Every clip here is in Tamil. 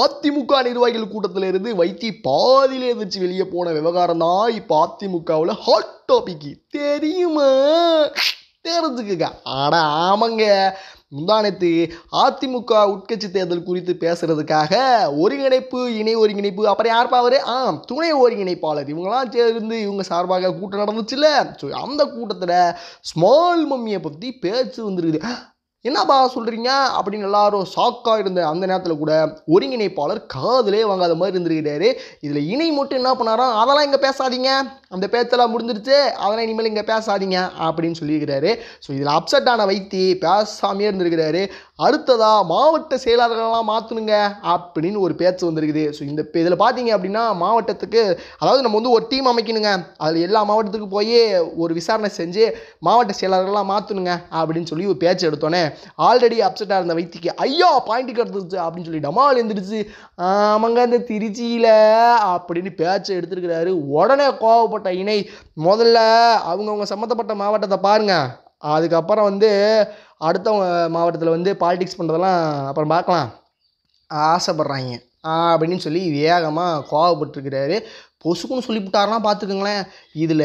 அதிமுக நிர்வாகிகள் இருந்து வைத்தி பாதியில் எதிர்த்து வெளியே போன விவகாரம் தான் இப்போ அதிமுகவில் ஹாட் டாபிக் தெரியுமா தெரிஞ்சுக்குங்க ஆனால் ஆமாங்க முந்தானத்து அதிமுக உட்கட்சி தேர்தல் குறித்து பேசுறதுக்காக ஒருங்கிணைப்பு இணை ஒருங்கிணைப்பு அப்புறம் யார் பாவரு ஆ துணை ஒருங்கிணைப்பாளர் இவங்களாம் சேர்ந்து இவங்க சார்பாக கூட்டம் நடந்துச்சுல்ல ஸோ அந்த கூட்டத்தில் ஸ்மால் மம்மியை பற்றி பேச்சு வந்துருக்குது என்னப்பா சொல்கிறீங்க அப்படின்னு எல்லாரும் ஷாக்காக இருந்த அந்த நேரத்தில் கூட ஒருங்கிணைப்பாளர் காதலே வாங்காத மாதிரி இருந்திருக்கிறாரு இதில் இணை மட்டும் என்ன பண்ணாரோ அதெல்லாம் இங்கே பேசாதீங்க அந்த பேச்செல்லாம் முடிஞ்சிருச்சு அதெல்லாம் இனிமேல் இங்கே பேசாதீங்க அப்படின்னு சொல்லியிருக்கிறாரு ஸோ இதில் அப்செட் ஆன வைத்தி பேசாமையே இருந்திருக்கிறாரு அடுத்ததாக மாவட்ட செயலாளர்கள்லாம் மாற்றணுங்க அப்படின்னு ஒரு பேச்சு வந்திருக்குது ஸோ இந்த இதில் பார்த்தீங்க அப்படின்னா மாவட்டத்துக்கு அதாவது நம்ம வந்து ஒரு டீம் அமைக்கணுங்க அதில் எல்லா மாவட்டத்துக்கும் போய் ஒரு விசாரணை செஞ்சு மாவட்ட செயலாளர்கள்லாம் மாற்றணுங்க அப்படின்னு சொல்லி ஒரு பேச்சு எடுத்தோன்னே ஆல்ரெடி அப்செட்டாக இருந்த வைத்திக்கு ஐயோ பாயிண்ட் கிடந்துருச்சு அப்படின்னு சொல்லி டமால் எழுந்துருச்சு ஆமாங்க அந்த திருச்சியில் அப்படின்னு பேச்சை எடுத்துருக்கிறாரு உடனே கோவப்பட்ட இணை முதல்ல அவங்கவுங்க சம்மந்தப்பட்ட மாவட்டத்தை பாருங்க அதுக்கப்புறம் வந்து அடுத்தவங்க மாவட்டத்தில் வந்து பாலிடிக்ஸ் பண்ணுறதெல்லாம் அப்புறம் பார்க்கலாம் ஆசைப்பட்றாங்க அப்படின்னு சொல்லி வேகமாக கோவப்பட்டிருக்கிறாரு பொசுக்குன்னு சொல்லிவிட்டாருன்னா பார்த்துக்கோங்களேன் இதில்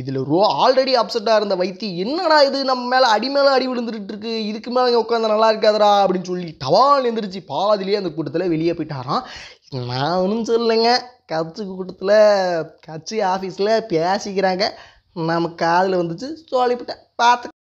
இதில் ரோ ஆல்ரெடி அப்செட்டாக இருந்த வைத்தி என்னடா இது நம்ம மேலே அடி மேலே அடி விழுந்துட்டு இருக்கு இதுக்கு மேலே இங்கே உட்காந்து நல்லா இருக்காதடா அப்படின்னு சொல்லி டவால் எந்திரிச்சு பாதிலேயே அந்த கூட்டத்தில் வெளியே போயிட்டாராம் நான் ஒன்றும் சொல்லலைங்க கட்சி கூட்டத்தில் கட்சி ஆஃபீஸில் பேசிக்கிறாங்க நமக்கு காதில் வந்துச்சு சோழிப்பிட்டேன் பார்த்து